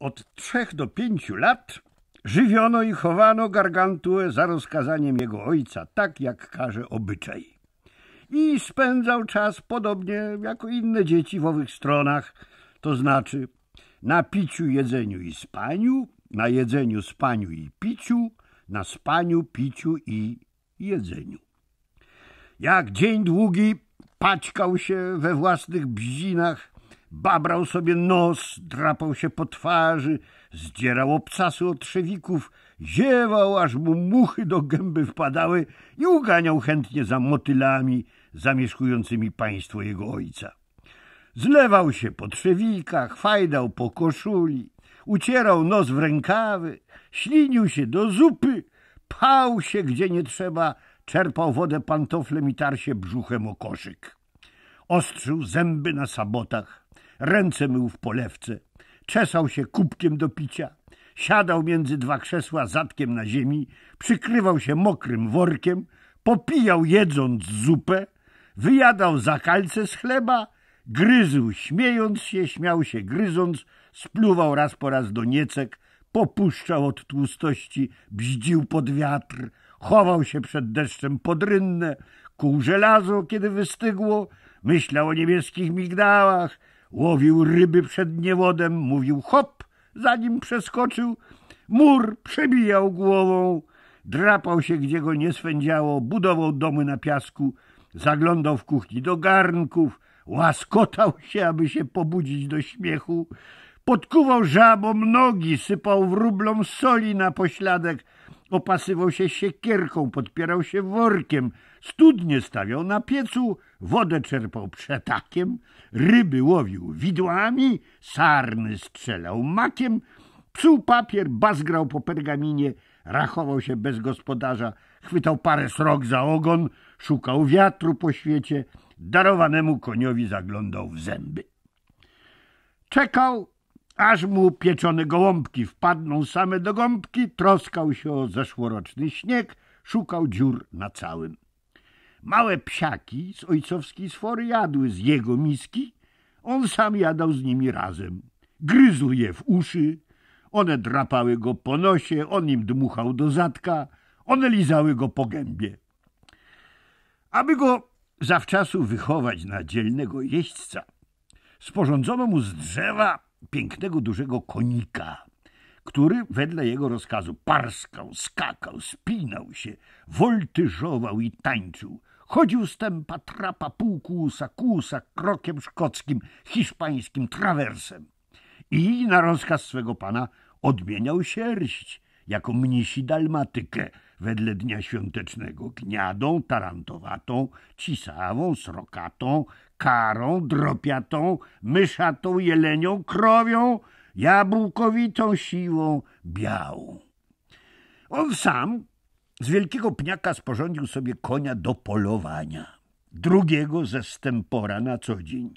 Od trzech do pięciu lat żywiono i chowano gargantuę za rozkazaniem jego ojca, tak jak każe obyczaj. I spędzał czas podobnie jako inne dzieci w owych stronach, to znaczy na piciu, jedzeniu i spaniu, na jedzeniu, spaniu i piciu, na spaniu, piciu i jedzeniu. Jak dzień długi paćkał się we własnych bździnach, babrał sobie nos, drapał się po twarzy, zdzierał obcasy od trzewików, ziewał, aż mu muchy do gęby wpadały i uganiał chętnie za motylami zamieszkującymi państwo jego ojca. Zlewał się po trzewikach, fajdał po koszuli, ucierał nos w rękawy, ślinił się do zupy, pał się gdzie nie trzeba, czerpał wodę pantoflem i tarł się brzuchem o koszyk. Ostrzył zęby na sabotach, ręce mył w polewce, czesał się kubkiem do picia, siadał między dwa krzesła zatkiem na ziemi, przykrywał się mokrym workiem, popijał jedząc zupę, wyjadał zakalce z chleba, gryzł śmiejąc się, śmiał się gryząc, spluwał raz po raz do niecek, popuszczał od tłustości, bździł pod wiatr, chował się przed deszczem pod rynnę, kuł żelazo, kiedy wystygło, myślał o niebieskich migdałach, Łowił ryby przed niewodem, mówił hop, zanim przeskoczył. Mur przebijał głową, drapał się, gdzie go nie swędziało, budował domy na piasku, zaglądał w kuchni do garnków, łaskotał się, aby się pobudzić do śmiechu, podkuwał żabom nogi, sypał wróblom soli na pośladek, opasywał się siekierką, podpierał się workiem, studnie stawiał na piecu, wodę czerpał przetakiem, ryby łowił widłami, sarny strzelał makiem, psuł papier, bazgrał po pergaminie, rachował się bez gospodarza, chwytał parę srok za ogon, szukał wiatru po świecie, darowanemu koniowi zaglądał w zęby. Czekał, aż mu pieczone gołąbki wpadną same do gąbki, troskał się o zeszłoroczny śnieg, szukał dziur na całym. Małe psiaki z ojcowskiej sfory jadły z jego miski, on sam jadał z nimi razem. Gryzł je w uszy, one drapały go po nosie, on im dmuchał do zadka, one lizały go po gębie. Aby go zawczasu wychować na dzielnego jeźdźca, sporządzono mu z drzewa pięknego, dużego konika, który wedle jego rozkazu parskał, skakał, spinał się, woltyżował i tańczył. Chodził z stępa, trapa, półkłusa, kłusa, krokiem szkockim, hiszpańskim, trawersem. I na rozkaz swego pana odmieniał sierść jako mnisi dalmatykę – wedle dnia świątecznego gniadą, tarantowatą, cisawą, srokatą, karą, dropiatą, myszatą, jelenią, krowią, jabłkowitą, siwą, białą. On sam z wielkiego pniaka sporządził sobie konia do polowania, drugiego ze stempora na co dzień.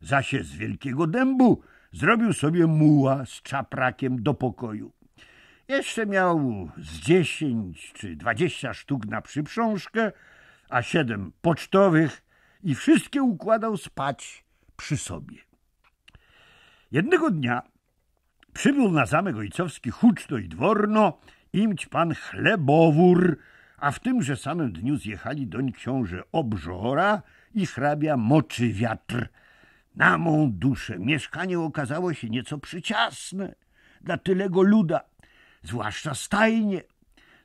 Zaś z wielkiego dębu zrobił sobie muła z czaprakiem do pokoju. Jeszcze miał z dziesięć czy dwadzieścia sztuk na przyprzążkę, a siedem pocztowych i wszystkie układał spać przy sobie. Jednego dnia przybył na zamek ojcowski huczno i dworno imć pan chlebowór, a w tymże samym dniu zjechali doń książę Obżora i hrabia Moczy Wiatr. Na mą duszę mieszkanie okazało się nieco przyciasne dla tylego luda zwłaszcza stajnie.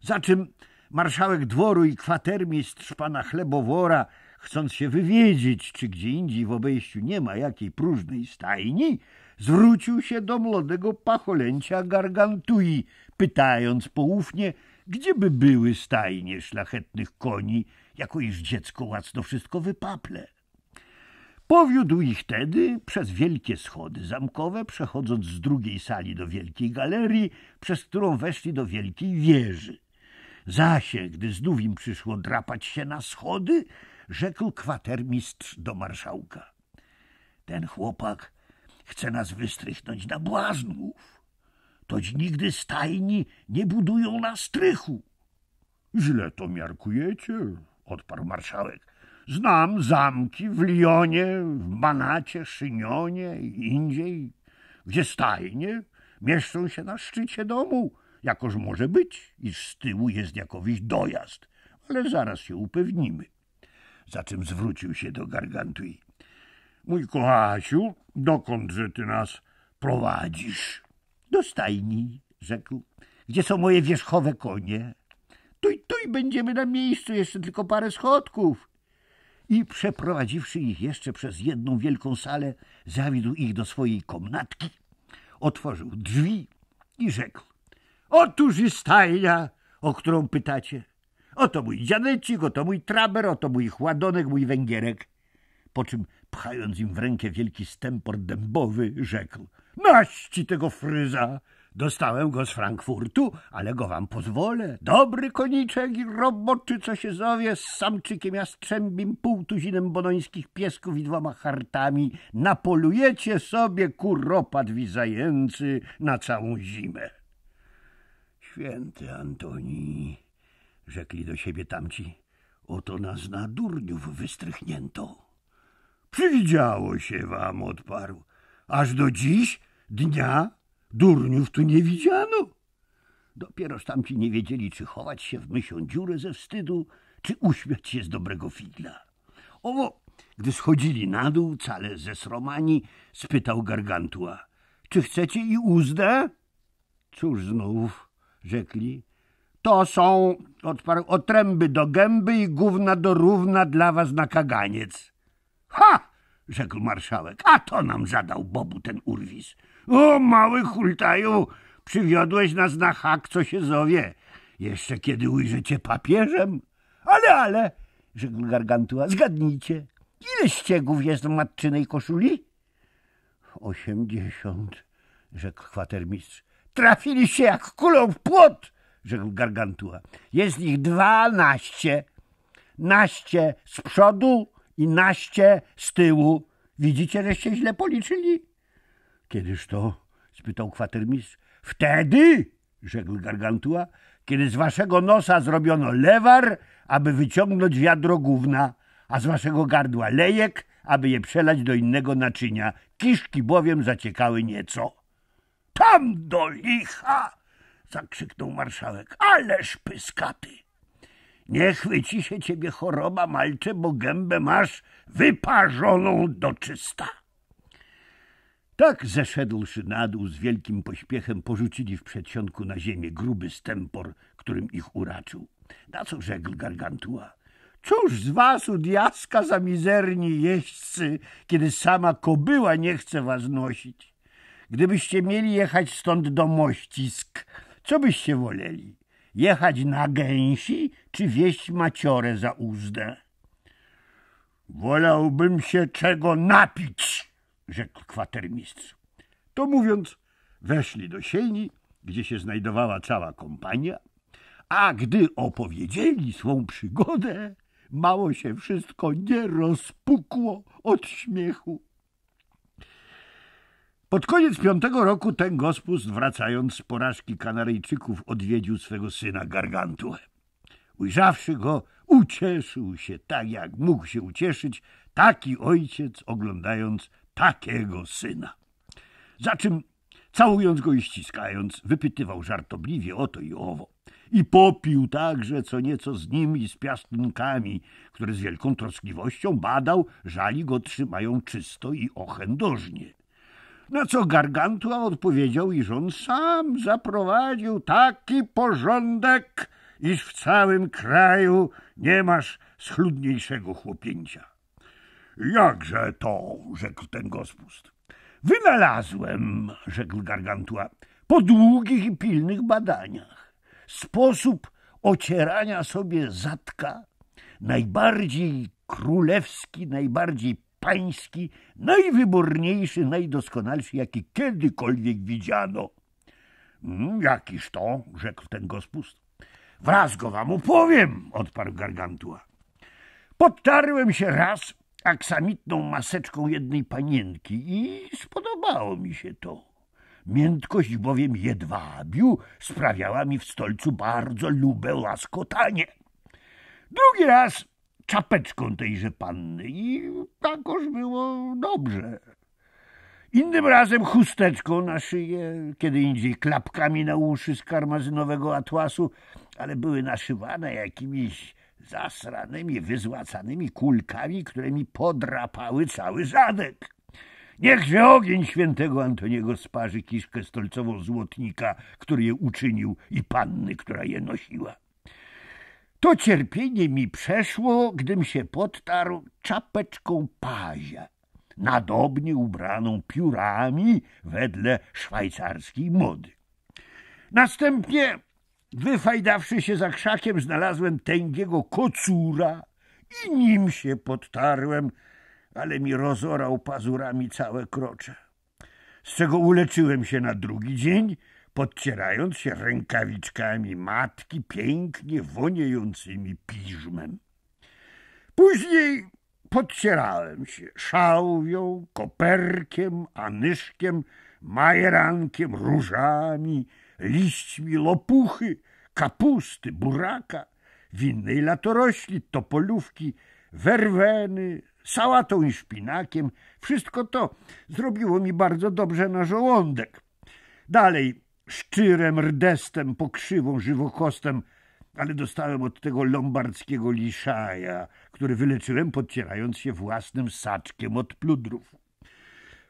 Za czym marszałek dworu i kwatermistrz pana chlebowora, chcąc się wywiedzieć, czy gdzie indziej w obejściu nie ma jakiej próżnej stajni, zwrócił się do młodego pacholęcia Gargantui, pytając poufnie, gdzieby były stajnie szlachetnych koni, jako iż dziecko łacno wszystko wypaple. Powiódł ich tedy przez wielkie schody zamkowe, przechodząc z drugiej sali do wielkiej galerii, przez którą weszli do wielkiej wieży. Zasie, gdy znów im przyszło drapać się na schody, rzekł kwatermistrz do marszałka. Ten chłopak chce nas wystrychnąć na błaznów. Toć nigdy stajni nie budują na strychu. Źle to miarkujecie, odparł marszałek Znam zamki w Lyonie, w Manacie, Szynionie i indziej, gdzie stajnie mieszczą się na szczycie domu, jakoż może być, iż z tyłu jest jakowiś dojazd, ale zaraz się upewnimy. Za czym zwrócił się do Gargantui. Mój kochasiu, dokądże ty nas prowadzisz? Do stajni, rzekł, gdzie są moje wierzchowe konie. tu tuj, będziemy na miejscu, jeszcze tylko parę schodków i przeprowadziwszy ich jeszcze przez jedną wielką salę, zawiódł ich do swojej komnatki, otworzył drzwi i rzekł – Otóż jest stajnia, o którą pytacie. Oto mój dzianecik, oto mój traber, oto mój chładonek, mój węgierek. Po czym, pchając im w rękę wielki stempor dębowy, rzekł – Naści tego fryza! Dostałem go z Frankfurtu, ale go wam pozwolę. Dobry koniczek i roboczy, co się zowie, z samczykiem jastrzębim, półtuzinem bonońskich piesków i dwoma hartami. Napolujecie sobie kuropat wizający na całą zimę. Święty Antoni, rzekli do siebie tamci, oto nas na durniów wystrychnięto. Przywidziało się wam, odparł. Aż do dziś, dnia, Durniów tu nie widziano. Dopieroż tamci nie wiedzieli, czy chować się w mysią dziurę ze wstydu, czy uśmiać się z dobrego figla. Owo, gdy schodzili na dół, cale zesromani, spytał Gargantua. Czy chcecie i uzdę? Cóż znów, rzekli. To są, odparł, otręby do gęby i gówna do równa dla was na kaganiec. Ha! rzekł marszałek. A to nam zadał Bobu ten urwis. O, mały hultaju, przywiodłeś nas na hak, co się zowie. Jeszcze kiedy ujrzycie papieżem. Ale, ale, rzekł Gargantua, zgadnijcie, ile ściegów jest w matczynej koszuli? Osiemdziesiąt, rzekł kwatermistrz. Trafiliście jak kulą w płot, rzekł Gargantua. Jest ich dwanaście. Naście z przodu i naście z tyłu. Widzicie, żeście źle policzyli? Kiedyż to? spytał kwatermistrz. Wtedy, rzekł Gargantua, kiedy z waszego nosa zrobiono lewar, aby wyciągnąć wiadro gówna, a z waszego gardła lejek, aby je przelać do innego naczynia. Kiszki bowiem zaciekały nieco. Tam do licha! zakrzyknął marszałek. Ależ pyskaty! Nie chwyci się ciebie choroba, malcze, bo gębę masz wyparzoną do czysta. Tak zeszedłszy na dół z wielkim pośpiechem, porzucili w przedsionku na ziemię gruby stempor, którym ich uraczył. Na co rzekł Gargantua? Cóż z was, udiaska, za mizerni jeźdźcy, kiedy sama kobyła nie chce was nosić? Gdybyście mieli jechać stąd do Mościsk, co byście woleli? Jechać na gęsi, czy wieść maciorę za uzdę? Wolałbym się czego napić, rzekł kwatermistrz. To mówiąc, weszli do sieni, gdzie się znajdowała cała kompania, a gdy opowiedzieli swą przygodę, mało się wszystko nie rozpukło od śmiechu. Pod koniec piątego roku ten gospust, wracając z porażki Kanaryjczyków, odwiedził swego syna Gargantuę. Ujrzawszy go, ucieszył się tak, jak mógł się ucieszyć, taki ojciec, oglądając takiego syna. Za czym, całując go i ściskając, wypytywał żartobliwie o to i owo. I popił także co nieco z nim i z piastunkami, które z wielką troskliwością badał, żali go trzymają czysto i ochędożnie. Na co Gargantua odpowiedział, iż on sam zaprowadził taki porządek, iż w całym kraju nie masz schludniejszego chłopięcia. Jakże to, rzekł ten gospust. Wynalazłem, rzekł Gargantua, po długich i pilnych badaniach, sposób ocierania sobie zatka, najbardziej królewski, najbardziej pański, najwyborniejszy, najdoskonalszy, jaki kiedykolwiek widziano. Mm, jakiż to, rzekł ten gospust. Wraz go wam opowiem, odparł Gargantua. Podtarłem się raz aksamitną maseczką jednej panienki i spodobało mi się to. Miętkość bowiem jedwabiu sprawiała mi w stolcu bardzo lubę laskotanie. Drugi raz czapeczką tejże panny i takoż było dobrze. Innym razem chusteczką na szyję, kiedy indziej klapkami na uszy z karmazynowego atłasu, ale były naszywane jakimiś zasranymi, wyzłacanymi kulkami, które mi podrapały cały zadek. Niech się ogień świętego Antoniego sparzy kiszkę stolcową złotnika, który je uczynił i panny, która je nosiła. To cierpienie mi przeszło, gdym się podtarł czapeczką pazia, nadobnie ubraną piórami wedle szwajcarskiej mody. Następnie Wyfajdawszy się za krzakiem, znalazłem tęgiego kocura i nim się podtarłem, ale mi rozorał pazurami całe krocze. Z czego uleczyłem się na drugi dzień, podcierając się rękawiczkami matki pięknie woniejącymi piżmem. Później podcierałem się szałwią, koperkiem, anyszkiem, majerankiem, różami – liśćmi lopuchy, kapusty, buraka, winnej latorośli, topolówki, werweny, sałatą i szpinakiem. Wszystko to zrobiło mi bardzo dobrze na żołądek. Dalej szczyrem, rdestem, pokrzywą, żywokostem, ale dostałem od tego lombardzkiego liszaja, który wyleczyłem podcierając się własnym saczkiem od pludrów.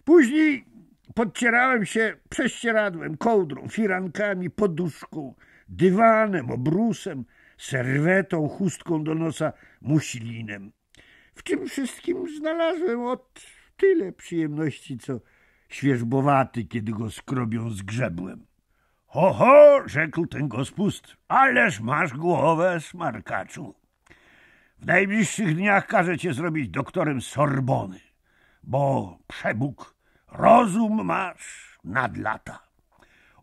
Później Podcierałem się prześcieradłem, kołdrą, firankami, poduszką, dywanem, obrusem, serwetą, chustką do nosa, muślinem. W tym wszystkim znalazłem od tyle przyjemności, co świeżbowaty, kiedy go skrobią z grzebłem. Ho, ho, rzekł ten gospust, ależ masz głowę, smarkaczu. W najbliższych dniach każę cię zrobić doktorem Sorbony, bo przebóg Rozum masz nad lata.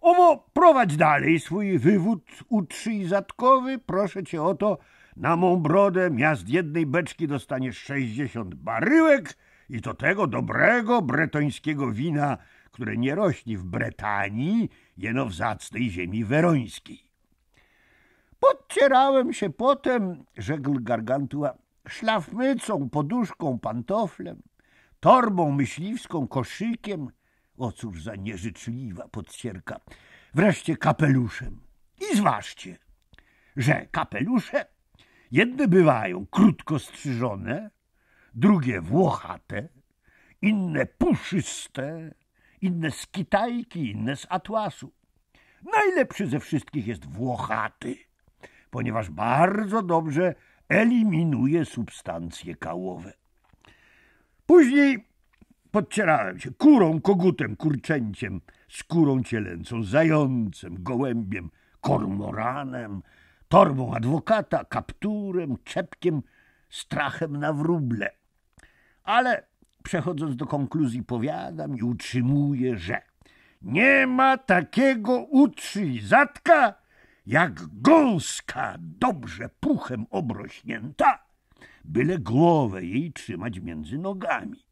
Obo prowadź dalej swój wywód utrzy i zatkowy. Proszę cię o to, na mą brodę miast jednej beczki dostaniesz sześćdziesiąt baryłek i to tego dobrego bretońskiego wina, które nie rośnie w Bretanii, jeno w zacnej ziemi werońskiej. Podcierałem się potem, rzekł Gargantua, szlafmycą, poduszką, pantoflem torbą myśliwską, koszykiem, o cóż za nieżyczliwa podcierka, wreszcie kapeluszem. I zważcie, że kapelusze jedne bywają krótko strzyżone, drugie włochate, inne puszyste, inne z Kitajki, inne z Atłasu. Najlepszy ze wszystkich jest włochaty, ponieważ bardzo dobrze eliminuje substancje kałowe. Później podcierałem się kurą, kogutem, kurczęciem, skórą cielęcą, zającem, gołębiem, kormoranem, torbą adwokata, kapturem, czepkiem, strachem na wróble. Ale przechodząc do konkluzji powiadam i utrzymuję, że nie ma takiego utrzyzatka, jak gąska dobrze puchem obrośnięta byle głowę jej trzymać między nogami.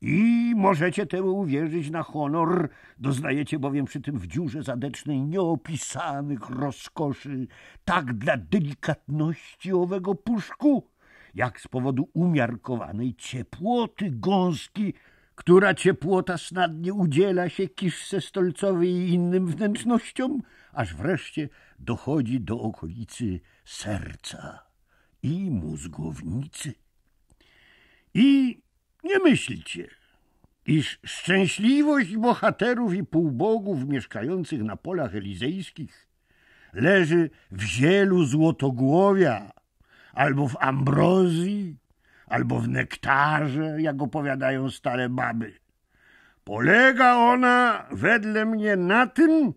I możecie temu uwierzyć na honor, doznajecie bowiem przy tym w dziurze zadecznej nieopisanych rozkoszy, tak dla delikatności owego puszku, jak z powodu umiarkowanej ciepłoty gąski, która ciepłota snadnie udziela się kiszce stolcowej i innym wnętrznościom, aż wreszcie dochodzi do okolicy serca i mózgownicy. I nie myślcie, iż szczęśliwość bohaterów i półbogów mieszkających na polach elizejskich leży w zielu złotogłowia, albo w ambrozji, albo w nektarze, jak opowiadają stare baby. Polega ona, wedle mnie, na tym,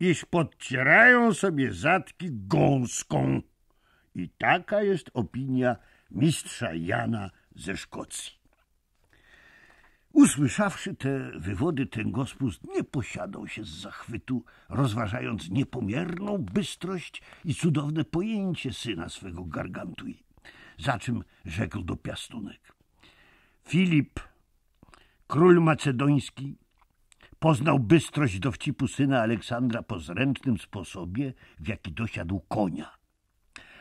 iż podcierają sobie zatki gąską. I taka jest opinia mistrza Jana ze Szkocji. Usłyszawszy te wywody, ten gospust nie posiadał się z zachwytu, rozważając niepomierną bystrość i cudowne pojęcie syna swego gargantui. Za czym rzekł do piastunek. Filip, król macedoński, poznał bystrość dowcipu syna Aleksandra po zręcznym sposobie, w jaki dosiadł konia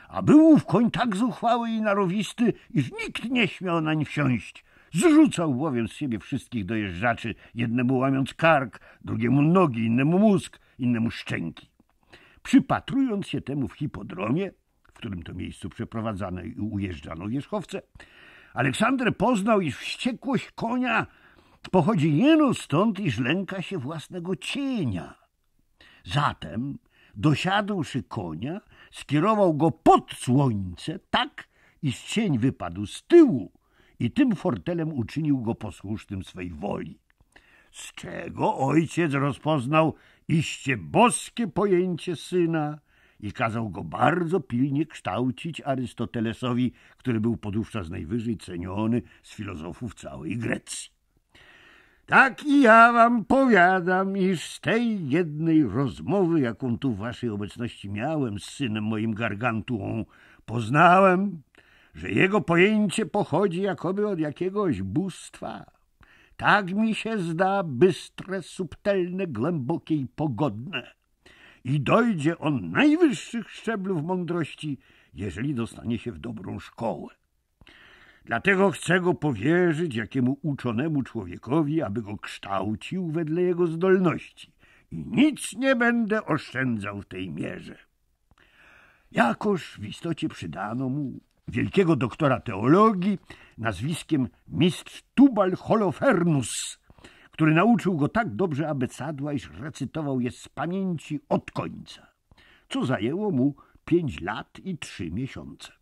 a był ów koń tak zuchwały i narowisty, iż nikt nie śmiał nań wsiąść. Zrzucał bowiem z siebie wszystkich dojeżdżaczy, jednemu łamiąc kark, drugiemu nogi, innemu mózg, innemu szczęki. Przypatrując się temu w hipodromie, w którym to miejscu przeprowadzano i ujeżdżano wierzchowce, Aleksander poznał, iż wściekłość konia pochodzi jeno stąd, iż lęka się własnego cienia. Zatem, dosiadłszy konia, skierował go pod słońce, tak, iż cień wypadł z tyłu i tym fortelem uczynił go posłusznym swej woli. Z czego ojciec rozpoznał iście boskie pojęcie syna i kazał go bardzo pilnie kształcić Arystotelesowi, który był podówczas najwyżej ceniony z filozofów całej Grecji. Tak i ja wam powiadam, iż z tej jednej rozmowy, jaką tu w waszej obecności miałem z synem moim Gargantuą, poznałem, że jego pojęcie pochodzi jakoby od jakiegoś bóstwa. Tak mi się zda bystre, subtelne, głębokie i pogodne. I dojdzie on najwyższych szczeblów mądrości, jeżeli dostanie się w dobrą szkołę. Dlatego chcę go powierzyć jakiemu uczonemu człowiekowi, aby go kształcił wedle jego zdolności. I nic nie będę oszczędzał w tej mierze. Jakoż w istocie przydano mu wielkiego doktora teologii nazwiskiem mistrz Tubal Holofernus, który nauczył go tak dobrze abecadła, iż recytował je z pamięci od końca, co zajęło mu pięć lat i trzy miesiące.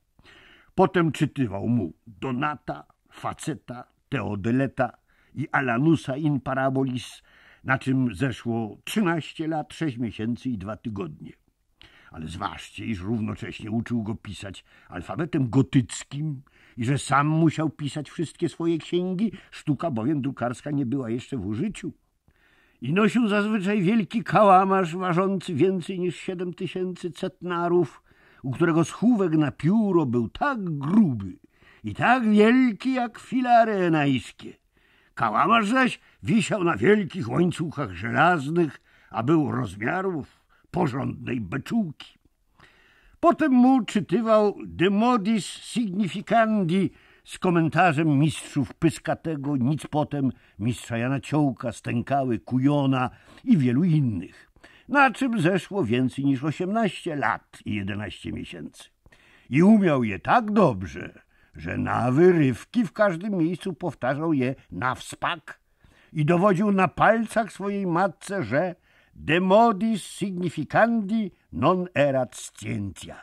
Potem czytywał mu Donata, Faceta, Teodeleta i Alanusa in Parabolis, na czym zeszło 13 lat, 6 miesięcy i dwa tygodnie. Ale zważcie, iż równocześnie uczył go pisać alfabetem gotyckim i że sam musiał pisać wszystkie swoje księgi, sztuka bowiem drukarska nie była jeszcze w użyciu. I nosił zazwyczaj wielki kałamarz ważący więcej niż siedem tysięcy centnarów, u którego schówek na pióro był tak gruby i tak wielki jak filary enajskie. Kałamarz zaś wisiał na wielkich łańcuchach żelaznych, a był rozmiarów porządnej beczułki. Potem mu czytywał De Modis Significandi z komentarzem mistrzów Pyskatego, nic potem mistrza Jana Ciołka, Stękały, Kujona i wielu innych na czym zeszło więcej niż osiemnaście lat i jedenaście miesięcy. I umiał je tak dobrze, że na wyrywki w każdym miejscu powtarzał je na wspak i dowodził na palcach swojej matce, że de modis significandi non erat scientia.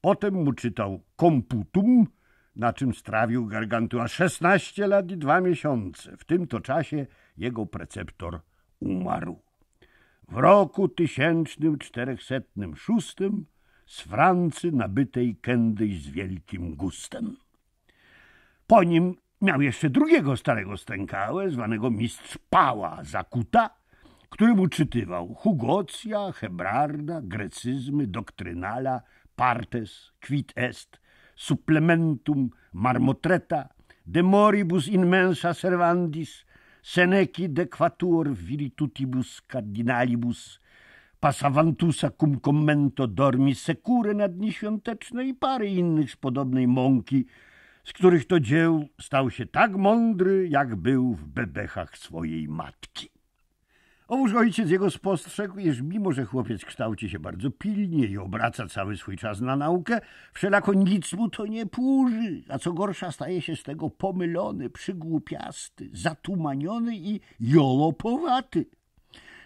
Potem mu czytał komputum, na czym strawił gargantua 16 lat i dwa miesiące. W tym to czasie jego preceptor umarł w roku 1406 z Francji nabytej kędyś z wielkim gustem. Po nim miał jeszcze drugiego starego stękałę, zwanego mistrz Pała Zakuta, który uczytywał czytywał Hugocja, Hebrarda, Grecyzmy, Doktrynala, Partes, Quid Est, Supplementum, Marmotreta, De Moribus in Mensa Servandis, Seneki seneci dequatur viritutibus cardinalibus, pasavantusa cum commento dormi secure na dni świąteczne i pary innych z podobnej mąki, z których to dzieł stał się tak mądry, jak był w bebechach swojej matki. Otóż ojciec jego spostrzegł, iż mimo, że chłopiec kształci się bardzo pilnie i obraca cały swój czas na naukę, wszelako nic mu to nie płuży, a co gorsza staje się z tego pomylony, przygłupiasty, zatumaniony i jolopowaty.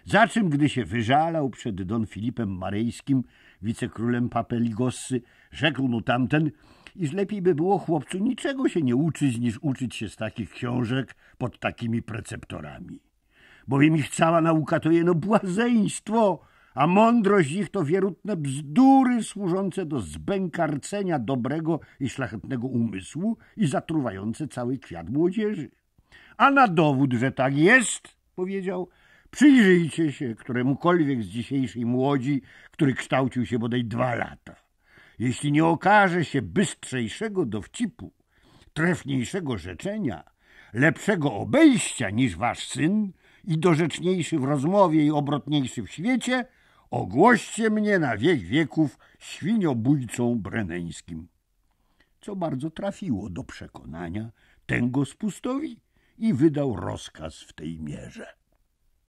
Za czym, gdy się wyżalał przed Don Filipem Maryjskim, wicekrólem Papeligosy, rzekł mu tamten, iż lepiej by było chłopcu niczego się nie uczyć, niż uczyć się z takich książek pod takimi preceptorami bowiem ich cała nauka to jeno błazeństwo, a mądrość ich to wierutne bzdury służące do zbękarcenia dobrego i szlachetnego umysłu i zatruwające cały kwiat młodzieży. A na dowód, że tak jest, powiedział, przyjrzyjcie się któremukolwiek z dzisiejszej młodzi, który kształcił się bodaj dwa lata. Jeśli nie okaże się bystrzejszego dowcipu, trefniejszego rzeczenia, lepszego obejścia niż wasz syn, i dorzeczniejszy w rozmowie i obrotniejszy w świecie, ogłoście mnie na wiek wieków świniobójcą breneńskim. Co bardzo trafiło do przekonania go spustowi i wydał rozkaz w tej mierze.